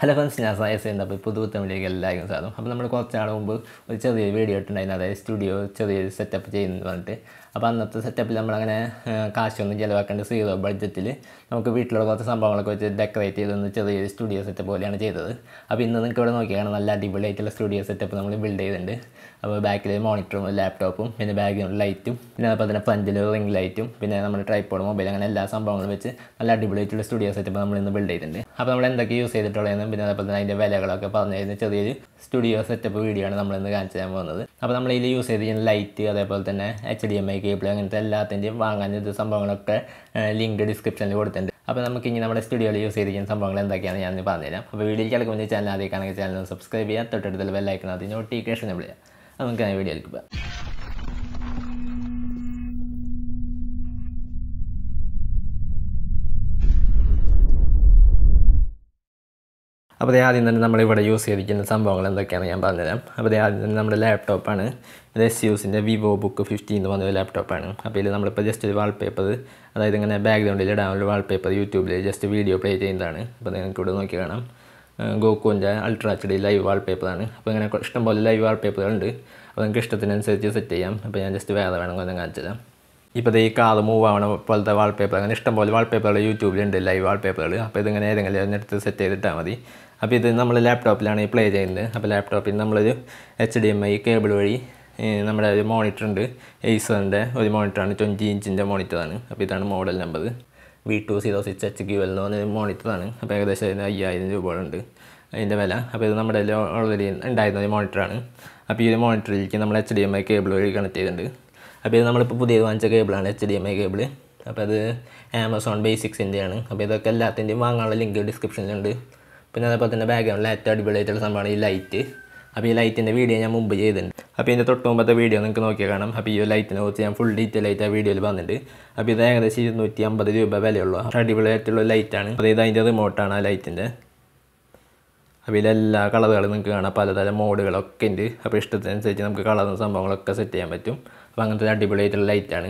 hello friends ഞാൻ സായ ഉണ്ട് അപ്പോൾ പുതു പുത്തമിലേക്ക് എല്ലാവർക്കും സാധനം അപ്പോൾ നമ്മൾ കുറച്ച് നാൾ മുമ്പ് ഒരു ചെറിയ വീഡിയോ ഇട്ടുണ്ടായിരുന്നു അതായത് സ്റ്റുഡിയോ ചെറിയൊരു സെറ്റപ്പ് ചെയ്യുന്നു പറഞ്ഞിട്ട് അപ്പോൾ അന്നത്തെ സെറ്റപ്പിൽ നമ്മളങ്ങനെ കാശൊന്നും ചിലവാക്കേണ്ട സീറോ ബഡ്ജറ്റിൽ നമുക്ക് വീട്ടിലുള്ള കുറച്ച് സംഭവങ്ങളൊക്കെ വെച്ച് ഡെക്കറേറ്റ് ചെയ്തൊന്ന് ചെറിയ സ്റ്റുഡിയോ സെറ്റപ്പ് പോലെയാണ് ചെയ്തത് അപ്പോൾ ഇന്ന് നിങ്ങൾക്ക് ഇവിടെ നോക്കിയാണ് നല്ല അടിപൊളിയായിട്ടുള്ള സ്റ്റുഡിയോ സെറ്റപ്പ് നമ്മൾ ബിൽഡ് ചെയ്തിട്ടുണ്ട് അപ്പോൾ ബാക്കിൽ മോണിറ്ററും ലാപ്ടോപ്പും പിന്നെ ബാക്കിലുള്ള ലൈറ്റും പിന്നെ അതുപോലെ തന്നെ ഫ്രണ്ടിൽ റിംഗ് ലൈറ്റും പിന്നെ നമ്മുടെ ട്രൈപ്പോഡ് മൊബൈൽ അങ്ങനെ എല്ലാ സംഭവങ്ങളും വെച്ച് നല്ല അടിപൊളിയായിട്ടുള്ള സ്റ്റുഡിയോ സെറ്റപ്പ് നമ്മൾ ഇന്ന് ബിൽഡ് ചെയ്തിട്ടുണ്ട് അപ്പോൾ നമ്മൾ എന്തൊക്കെ യൂസ് ചെയ്തിട്ടുള്ളതെന്നും പിന്നെ അതുപോലെ തന്നെ അതിൻ്റെ വിലകളൊക്കെ പറഞ്ഞു തരുന്ന ചെറിയൊരു സ്റ്റുഡിയോ സെറ്റപ്പ് വീഡിയോ ആണ് നമ്മളിന്ന് കാണിച്ചു തരാൻ പോകുന്നത് അപ്പോൾ നമ്മൾ ഇതിൽ യൂസ് ചെയ്തിരിക്കുന്ന ലൈറ്റ് അതേപോലെ തന്നെ H D M I cable അങ്ങനത്തെ എല്ലാത്തിൻ്റെയും വാങ്ങാനത് സംഭവങ്ങളൊക്കെ ലിങ്ക് ഡിസ്ക്രിപ്ഷനിൽ കൊടുത്തിട്ടുണ്ട് അപ്പോൾ നമുക്ക് ഇനി നമ്മുടെ സ്റ്റുഡിയോയിൽ യൂസ് ചെയ്തിരിക്കുന്ന സംഭവങ്ങൾ എന്തൊക്കെയാണ് ഞാൻ പറഞ്ഞുതരാം അപ്പോൾ വീഡിയോയിൽ കിടക്കുമ്പോൾ ചാനൽ ആദ്യം ചാനൽ സബ്സ്ക്രൈബ് ചെയ്യാം തൊട്ടടുത്തുള്ള ബെല്ലൈക്കണം അത് നോട്ടിഫിക്കേഷൻ അപ്പോൾ നമുക്ക് ആ വീഡിയോയിലേക്ക് പോകാം അപ്പോൾ അതേ ആദ്യം തന്നെ നമ്മളിവിടെ യൂസ് ചെയ്തിരിക്കുന്ന സംഭവങ്ങൾ എന്തൊക്കെയാണ് ഞാൻ പറഞ്ഞുതരാം അപ്പോൾ അതേ ആദ്യം തന്നെ നമ്മുടെ ലാപ്ടോപ്പാണ് ഇത് എസ് യൂസിൻ്റെ വിവോ ബുക്ക് ഫിഫ്റ്റീൻ എന്ന് പറഞ്ഞ ലാപ്ടോപ്പാണ് അപ്പോൾ ഇതിൽ നമ്മളിപ്പോൾ ജസ്റ്റ് ഒരു വാൾപേപ്പർ അതായത് ഇങ്ങനെ ബാക്ക്ഗ്രൗണ്ടിൽ ഇടാനുള്ള വാൾപേപ്പർ യൂട്യൂബിൽ ജസ്റ്റ് വീഡിയോ പ്ലേ ചെയ്യുന്നതാണ് അപ്പോൾ നിങ്ങൾക്ക് ഇവിടെ നോക്കി കാണാം ഗോക്കുവിൻ്റെ അൾട്രാ എച്ച് ലൈവ് ലൈവ് വാൾപേപ്പറാണ് അപ്പോൾ ഇങ്ങനെ ഇഷ്ടംപോലെ ലൈവ് വാൾപേപ്പറുകളുണ്ട് അപ്പോൾ നിങ്ങൾക്ക് ഇഷ്ടത്തിനനുസരിച്ച് സെറ്റ് ചെയ്യാം അപ്പോൾ ഞാൻ ജസ്റ്റ് വേറെ വേണമെങ്കിൽ കാണിച്ചു തരാം ഇപ്പോൾ ഈ കാർ മൂവ് ആവണ പോലത്തെ വാൾപേപ്പർ അങ്ങനെ ഇഷ്ടംപോലെ വാൾപേപ്പറുകൾ യൂട്യൂബിലുണ്ട് ലൈവ് വാൾപേപ്പറുകൾ അപ്പോൾ ഇതിങ്ങനെ ഏതെങ്കിലും അതിനടുത്ത് സെറ്റ് ചെയ്തിട്ടാൽ മതി അപ്പോൾ ഇത് നമ്മൾ ലാപ്ടോപ്പിലാണ് ഈ പ്ലേ ചെയ്യുന്നത് അപ്പോൾ ലാപ്ടോപ്പിൽ നമ്മളൊരു H D M I cable വഴി നമ്മുടെ ഒരു മോണിറ്റർ ഉണ്ട് എയ്സറിൻ്റെ ഒരു മോണിറ്ററാണ് ട്വൻറ്റി ഇഞ്ചിൻ്റെ മോണിറ്ററാണ് അപ്പോൾ ഇതാണ് model number V two zero six H Q L എന്ന് മോണിറ്ററാണ് അപ്പോൾ ഏകദേശം അതിന് അയ്യായിരം ഉണ്ട് അതിൻ്റെ വില അപ്പോൾ ഇത് നമ്മുടെ ഓൾറെഡി ഉണ്ടായിരുന്ന ഒരു മോണിറ്ററാണ് അപ്പോൾ ഈ ഒരു മോണിറ്ററിലേക്ക് നമ്മൾ H D M I cable വഴി കണക്ട് ചെയ്തിട്ടുണ്ട് അപ്പോൾ ഇത് നമ്മളിപ്പോൾ പുതിയത് വാങ്ങിച്ച കേബിളാണ് H D M I cable അപ്പോൾ അത് ആമസോൺ ബേസിക്സിൻ്റെയാണ് അപ്പോൾ ഇതൊക്കെ എല്ലാത്തിൻ്റെയും വാങ്ങാനുള്ള ലിങ്ക് ഡിസ്ക്രിപ്ഷനിലുണ്ട് പിന്നെ അതേപോലെ തന്നെ ബാക്ക്ഗ്രൗണ്ടിൽ ഏറ്റവും അടിപൊളിയായിട്ടുള്ള സംഭവമാണ് ഈ ലൈറ്റ് അപ്പോൾ ഈ ലൈറ്റിൻ്റെ വീഡിയോ ഞാൻ മുമ്പ് ചെയ്തിട്ടുണ്ട് അപ്പോൾ ഇതിൻ്റെ തൊട്ട് മുമ്പത്തെ വീഡിയോ നിങ്ങൾക്ക് നോക്കി കാണാം അപ്പോൾ ഈ ലൈറ്റിനെ കുറിച്ച് ഞാൻ ഫുൾ ഡീറ്റെയിൽ ആയിട്ട് ആ വീഡിയോയിൽ വന്നിട്ടുണ്ട് അപ്പോൾ ഇത് ഏകദേശം ഇരുന്നൂറ്റി അമ്പത് രൂപ വിലയുള്ളൂ അടിപൊളിയായിട്ടുള്ള ലൈറ്റാണ് അപ്പോൾ ഇത് അതിൻ്റെ റിമോട്ടാണ് ആ ലൈറ്റിൻ്റെ അപ്പോൾ ഇതിലെല്ലാ കളറുകളും നിങ്ങൾക്ക് കാണാം പലതരം മോഡുകളൊക്കെ ഉണ്ട് അപ്പോൾ ഇഷ്ടത്തിനനുസരിച്ച് നമുക്ക് കളറും സംഭവങ്ങളൊക്കെ സെറ്റ് ചെയ്യാൻ പറ്റും അപ്പോൾ അങ്ങനത്തെ അടിപൊളിയായിട്ടുള്ള ലൈറ്റാണ്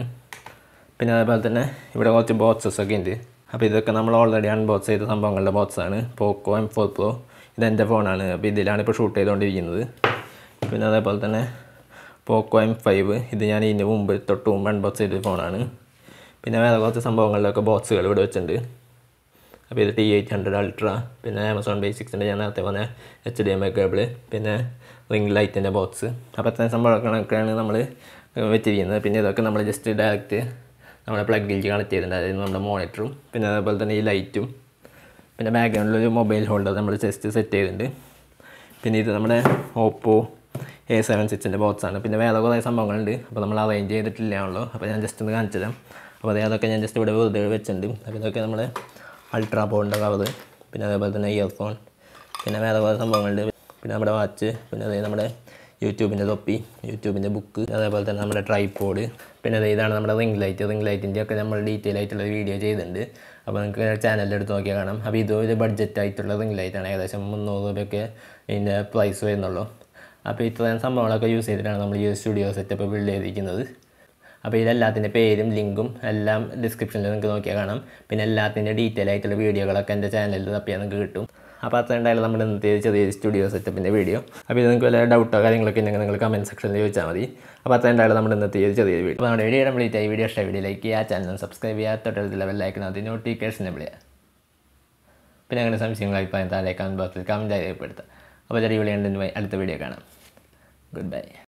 പിന്നെ അതേപോലെ തന്നെ ഇവിടെ കുറച്ച് ബോക്സസ് ഒക്കെ ഉണ്ട് അപ്പോൾ ഇതൊക്കെ നമ്മൾ ഓൾറെഡി അൺബോക്സ് ചെയ്ത സംഭവങ്ങളുടെ ബോക്സാണ് പോക്കോ എം ഫോർ പ്രോ ഇതെൻ്റെ ഫോണാണ് അപ്പോൾ ഇതിലാണ് ഇപ്പോൾ ഷൂട്ട് ചെയ്തുകൊണ്ടിരിക്കുന്നത് പിന്നെ അതേപോലെ തന്നെ പോക്കോ എം ഫൈവ് ഇത് ഞാൻ ഇതിന് മുമ്പ് തൊട്ട് മുമ്പ് അൺബോക്സ് ചെയ്ത ഫോണാണ് പിന്നെ വേറെ കുറച്ച് സംഭവങ്ങളിലൊക്കെ ബോക്സുകൾ ഇവിടെ വെച്ചിട്ടുണ്ട് അപ്പോൾ ഇത് ടി എയ്റ്റ് ഹൺഡ്രഡ് അൾട്ര പിന്നെ ആമസോൺ ബേസിക്സിൻ്റെ ഞാൻ നേരത്തെ പറഞ്ഞ H D M I cable പിന്നെ റിംഗ് ലൈറ്റിൻ്റെ ബോക്സ് അപ്പോൾ അത്രയും സംഭവങ്ങളൊക്കെയാണ് നമ്മൾ വെച്ച് ചെയ്യുന്നത് പിന്നെ ഇതൊക്കെ നമ്മൾ ജസ്റ്റ് ഡയറക്റ്റ് നമ്മുടെ പ്ലഗിലേക്ക് കണക്ട് ചെയ്തിട്ടുണ്ട് അതായത് നമ്മുടെ മോണിറ്ററും പിന്നെ അതേപോലെ തന്നെ ഈ ലൈറ്റും പിന്നെ ബാക്ക്ഗ്രൗണ്ടിലൊരു മൊബൈൽ ഹോൾഡർ നമ്മൾ ജസ്റ്റ് സെറ്റ് ചെയ്തിട്ടുണ്ട് പിന്നെ ഇത് നമ്മുടെ ഓപ്പോ എ സെവൻ സിക്സിൻ്റെ ബോക്സാണ് പിന്നെ വേറെ കുറേ സംഭവങ്ങളുണ്ട് അപ്പോൾ നമ്മൾ അറേഞ്ച് ചെയ്തിട്ടില്ലാണല്ലോ അപ്പോൾ ഞാൻ ജസ്റ്റ് ഒന്ന് കാണിച്ചു തരാം അപ്പോൾ അതൊക്കെ ഞാൻ ജസ്റ്റ് ഇവിടെ വെറുതെ വെച്ചിട്ടുണ്ട് അപ്പോൾ ഇതൊക്കെ നമ്മുടെ അൾട്രാ ബോണിൻ്റെ കവർ പിന്നെ അതേപോലെ തന്നെ ഇയർഫോൺ പിന്നെ വേറെ കുറേ സംഭവങ്ങളുണ്ട് പിന്നെ നമ്മുടെ വാച്ച് പിന്നെ അതേ നമ്മുടെ യൂട്യൂബിൻ്റെ തൊപ്പി യൂട്യൂബിൻ്റെ ബുക്ക് അതേപോലെ തന്നെ നമ്മുടെ ട്രൈപ്പോഡ് പിന്നെ ഇതാണ് നമ്മുടെ റിംഗ് ലൈറ്റ് റിംഗ് ലൈറ്റിൻ്റെ ഒക്കെ നമ്മൾ ഡീറ്റെയിൽ ആയിട്ടുള്ള വീഡിയോ ചെയ്തിട്ടുണ്ട് അപ്പോൾ നിങ്ങൾക്ക് ചാനലിൽ എടുത്ത് നോക്കിയാൽ കാണാം അപ്പോൾ ഇതോ ഒരു ബഡ്ജറ്റ് ആയിട്ടുള്ള റിംഗ് ലൈറ്റാണ് ഏകദേശം മുന്നൂറ് രൂപയൊക്കെ ഇതിൻ്റെ പ്രൈസ് വരുന്നുള്ളൂ അപ്പോൾ ഇത്രയും സംഭവങ്ങളൊക്കെ യൂസ് ചെയ്തിട്ടാണ് നമ്മൾ ഈ സ്റ്റുഡിയോ സെറ്റപ്പ് ബിൽഡ് ചെയ്തിരിക്കുന്നത് അപ്പോൾ ഇതെല്ലാത്തിൻ്റെ പേരും ലിങ്കും എല്ലാം ഡിസ്ക്രിപ്ഷനിൽ നിങ്ങൾക്ക് നോക്കിയാൽ കാണാം പിന്നെ എല്ലാത്തിൻ്റെ ഡീറ്റെയിൽ ആയിട്ടുള്ള വീഡിയോകളൊക്കെ എൻ്റെ ചാനലിൽ തപ്പിയാൽ നിങ്ങൾക്ക് കിട്ടും അപ്പോൾ അത്ര ഉണ്ടായാലും നമ്മുടെ ഇന്നത്തെ ചെറിയ സ്റ്റുഡിയോ സെറ്റപ്പിൻ്റെ വീഡിയോ അപ്പോൾ ഇത് നിങ്ങൾക്ക് വല്ല ഡൗട്ടോ കാര്യങ്ങളൊക്കെ ഉണ്ടെങ്കിൽ നിങ്ങൾ കമൻറ്റ് സെക്ഷനിൽ ചോദിച്ചാൽ മതി അപ്പോൾ അത്ര ഉണ്ടായാലും നമ്മുടെ ഇന്നത്തെ ഒരു ചെറിയ വീഡിയോ അപ്പോൾ നമ്മുടെ വീഡിയോ കംപ്ലീറ്റ് ആയി വീഡിയോ ഇഷ്ടമായി വീഡിയോ ലൈക്ക് ചെയ്യുക ചാനൽ സബ്സ്ക്രൈബ് ചെയ്യുക തൊട്ടടുത്തുള്ള ബെല്ലൈക്കണം അത് നോട്ടിഫിക്കേഷൻ എവിടെ പിന്നെ അങ്ങനെ സംശയങ്ങൾ അഭിപ്രായം താഴെ കമൻറ്റ് ബോക്സിൽ കമൻറ്റ് രേഖപ്പെടുത്തുക അപ്പോൾ ചെറിയ വിളിയുണ്ടെങ്കിൽ അടുത്ത വീഡിയോ കാണാം ഗുഡ് ബൈ